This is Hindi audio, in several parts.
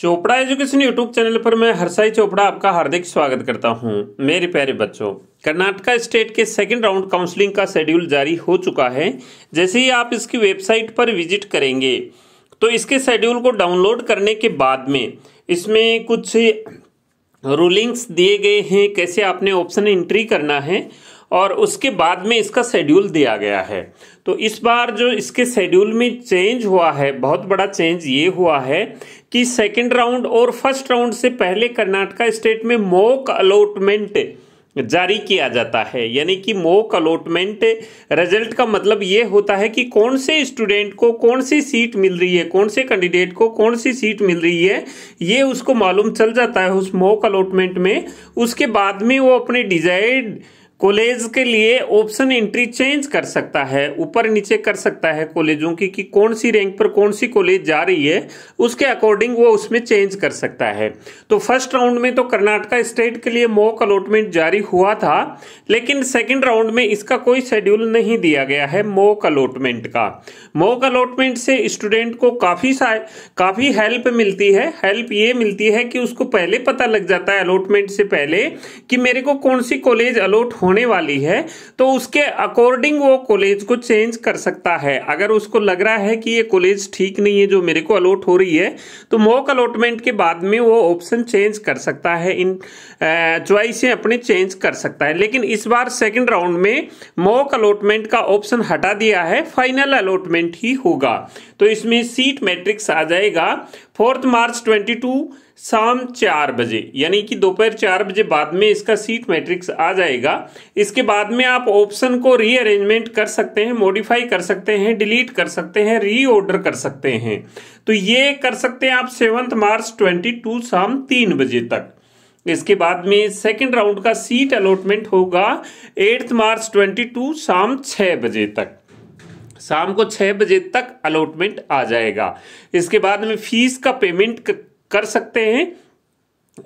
चोपड़ा एजुकेशन यूट्यूब चैनल पर मैं हरसाई चोपड़ा आपका हार्दिक स्वागत करता हूं मेरे प्यारे बच्चों कर्नाटका स्टेट के सेकंड राउंड काउंसलिंग का शेड्यूल जारी हो चुका है जैसे ही आप इसकी वेबसाइट पर विजिट करेंगे तो इसके शेड्यूल को डाउनलोड करने के बाद में इसमें कुछ रूलिंग्स दिए गए हैं कैसे आपने ऑप्शन एंट्री करना है और उसके बाद में इसका शेड्यूल दिया गया है तो इस बार जो इसके शेड्यूल में चेंज हुआ है बहुत बड़ा चेंज ये हुआ है कि सेकेंड राउंड और फर्स्ट राउंड से पहले कर्नाटका स्टेट में मोक अलॉटमेंट जारी किया जाता है यानी कि मोक अलॉटमेंट रिजल्ट का मतलब ये होता है कि कौन से स्टूडेंट को कौन सी सीट मिल रही है कौन से कैंडिडेट को कौन सी सीट मिल रही है ये उसको मालूम चल जाता है उस मोक अलॉटमेंट में उसके बाद में वो अपने डिजायर्ड कॉलेज के लिए ऑप्शन एंट्री चेंज कर सकता है ऊपर नीचे कर सकता है कॉलेजों की कि कौन सी रैंक पर कौन सी कॉलेज जा रही है उसके अकॉर्डिंग वो उसमें चेंज कर सकता है तो फर्स्ट राउंड में तो कर्नाटका स्टेट के लिए मॉक अलॉटमेंट जारी हुआ था लेकिन सेकेंड राउंड में इसका कोई शेड्यूल नहीं दिया गया है मॉक अलॉटमेंट का मॉक अलॉटमेंट से स्टूडेंट को काफ़ी काफ़ी हेल्प मिलती है हेल्प ये मिलती है कि उसको पहले पता लग जाता है अलॉटमेंट से पहले कि मेरे को कौन सी कॉलेज अलॉट होने होने वाली है तो उसके अकॉर्डिंग वो कॉलेज को चेंज कर सकता है अगर उसको लग रहा है कि ये कॉलेज ठीक नहीं है जो मेरे को अलॉट हो रही है तो मॉक अलॉटमेंट के बाद में वो ऑप्शन चेंज कर सकता है इन च्वाइसें अपने चेंज कर सकता है लेकिन इस बार सेकेंड राउंड में मॉक अलॉटमेंट का ऑप्शन हटा दिया है फाइनल अलॉटमेंट ही होगा तो इसमें सीट मैट्रिक्स आ जाएगा फोर्थ मार्च 22 शाम चार बजे यानी कि दोपहर चार बजे बाद में इसका सीट मैट्रिक्स आ जाएगा इसके बाद में आप ऑप्शन को रीअरेंजमेंट कर सकते हैं मॉडिफाई कर सकते हैं डिलीट कर सकते हैं रीऑर्डर कर सकते हैं तो ये कर सकते हैं आप सेवंथ मार्च 22 शाम तीन बजे तक इसके बाद में सेकेंड राउंड का सीट अलॉटमेंट होगा एट्थ मार्च ट्वेंटी शाम छः बजे तक शाम को छः बजे तक अलॉटमेंट आ जाएगा इसके बाद में फीस का पेमेंट कर सकते हैं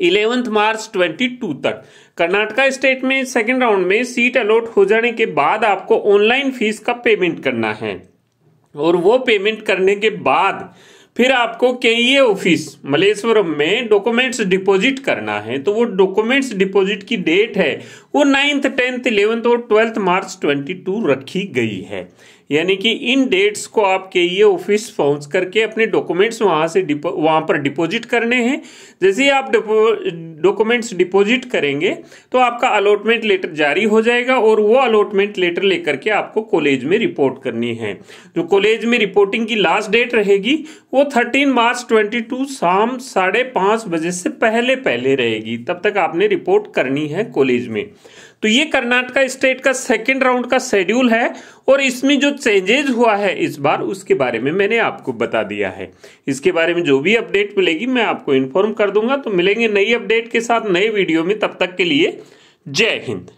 इलेवंथ मार्च 22 तक कर्नाटका स्टेट में सेकेंड राउंड में सीट अलॉट हो जाने के बाद आपको ऑनलाइन फीस का पेमेंट करना है और वो पेमेंट करने के बाद फिर आपको के ऑफिस मलेश्वरम में डॉक्यूमेंट्स डिपॉजिट करना है तो वो डॉक्यूमेंट्स डिपॉजिट की डेट है वो नाइन्थ टेंथ इलेवेंथ और ट्वेल्थ मार्च 22 रखी गई है यानी कि इन डेट्स को आप के ई ऑफिस पहुंच करके अपने डॉक्यूमेंट्स वहां से वहां पर डिपॉजिट करने हैं जैसे ही आप डॉक्यूमेंट्स डिपॉजिट करेंगे तो आपका अलॉटमेंट लेटर जारी हो जाएगा और वो अलॉटमेंट लेटर लेकर के आपको कॉलेज में रिपोर्ट करनी है जो कॉलेज में रिपोर्टिंग की लास्ट डेट रहेगी वो थर्टीन मार्च ट्वेंटी टू शाम साढ़े पाँच बजे से पहले पहले रहेगी तब तक आपने रिपोर्ट करनी है कॉलेज में तो ये कर्नाटका स्टेट का सेकेंड राउंड का शेड्यूल है और इसमें जो चेंजेज हुआ है इस बार उसके बारे में मैंने आपको बता दिया है इसके बारे में जो भी अपडेट मिलेगी मैं आपको इन्फॉर्म कर दूंगा तो मिलेंगे नई अपडेट के साथ नए वीडियो में तब तक के लिए जय हिंद